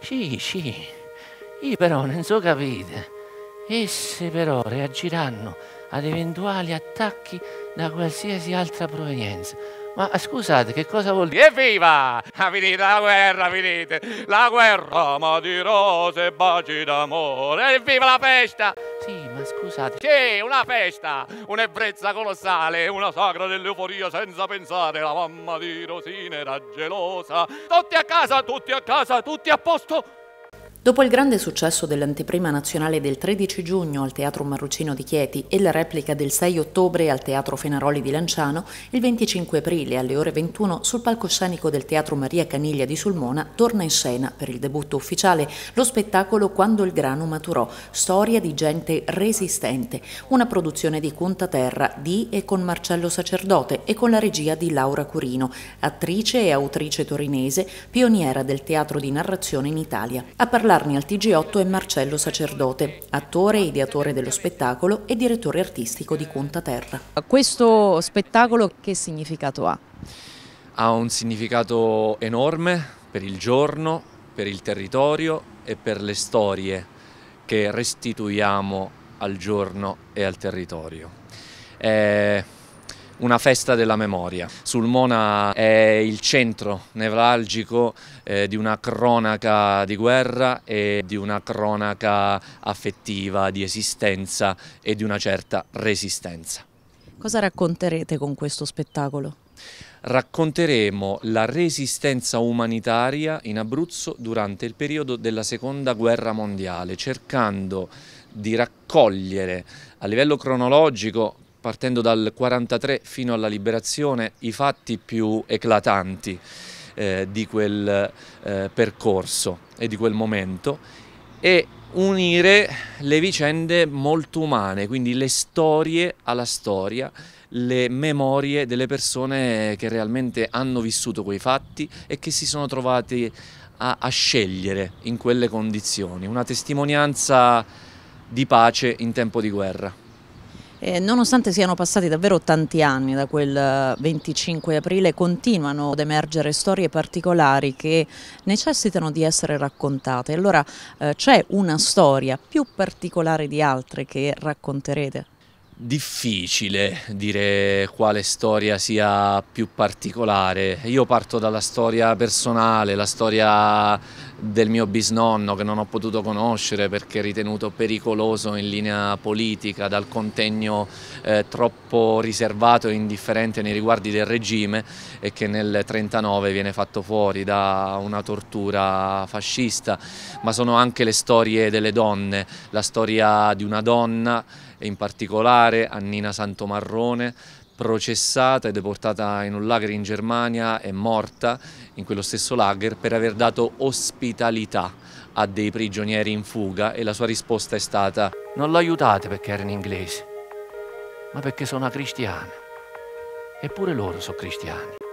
Sì, sì, io però non so capire. Esse però reagiranno ad eventuali attacchi da qualsiasi altra provenienza. Ma scusate, che cosa vuol dire? Evviva! Ha finito la guerra, finite! La guerra, ma di rose e baci d'amore! Evviva la festa! Sì, ma scusate. Sì, una festa, un'ebbrezza colossale, una sagra dell'euforia senza pensare. La mamma di Rosina era gelosa. Tutti a casa, tutti a casa, tutti a posto. Dopo il grande successo dell'anteprima nazionale del 13 giugno al Teatro Marrucino di Chieti e la replica del 6 ottobre al Teatro Fenaroli di Lanciano, il 25 aprile alle ore 21 sul palcoscenico del Teatro Maria Caniglia di Sulmona torna in scena per il debutto ufficiale lo spettacolo Quando il grano maturò, storia di gente resistente, una produzione di Cunta Terra di e con Marcello Sacerdote e con la regia di Laura Curino, attrice e autrice torinese, pioniera del teatro di narrazione in Italia. A parlare Carni al TG8 è Marcello Sacerdote, attore, ideatore dello spettacolo e direttore artistico di Conta Terra. Questo spettacolo che significato ha? Ha un significato enorme per il giorno, per il territorio e per le storie che restituiamo al giorno e al territorio. È una festa della memoria. Sulmona è il centro nevralgico eh, di una cronaca di guerra e di una cronaca affettiva, di esistenza e di una certa resistenza. Cosa racconterete con questo spettacolo? racconteremo la resistenza umanitaria in Abruzzo durante il periodo della seconda guerra mondiale, cercando di raccogliere a livello cronologico partendo dal 1943 fino alla liberazione, i fatti più eclatanti eh, di quel eh, percorso e di quel momento e unire le vicende molto umane, quindi le storie alla storia, le memorie delle persone che realmente hanno vissuto quei fatti e che si sono trovati a, a scegliere in quelle condizioni, una testimonianza di pace in tempo di guerra. Eh, nonostante siano passati davvero tanti anni da quel 25 eh, aprile, continuano ad emergere storie particolari che necessitano di essere raccontate. Allora eh, c'è una storia più particolare di altre che racconterete? Difficile dire quale storia sia più particolare. Io parto dalla storia personale, la storia del mio bisnonno che non ho potuto conoscere perché ritenuto pericoloso in linea politica dal contegno eh, troppo riservato e indifferente nei riguardi del regime e che nel 1939 viene fatto fuori da una tortura fascista, ma sono anche le storie delle donne, la storia di una donna in particolare Annina Santomarrone processata e deportata in un lager in Germania, e morta in quello stesso lager per aver dato ospitalità a dei prigionieri in fuga e la sua risposta è stata non l'ho aiutate perché erano inglesi, ma perché sono una cristiana. Eppure loro sono cristiani.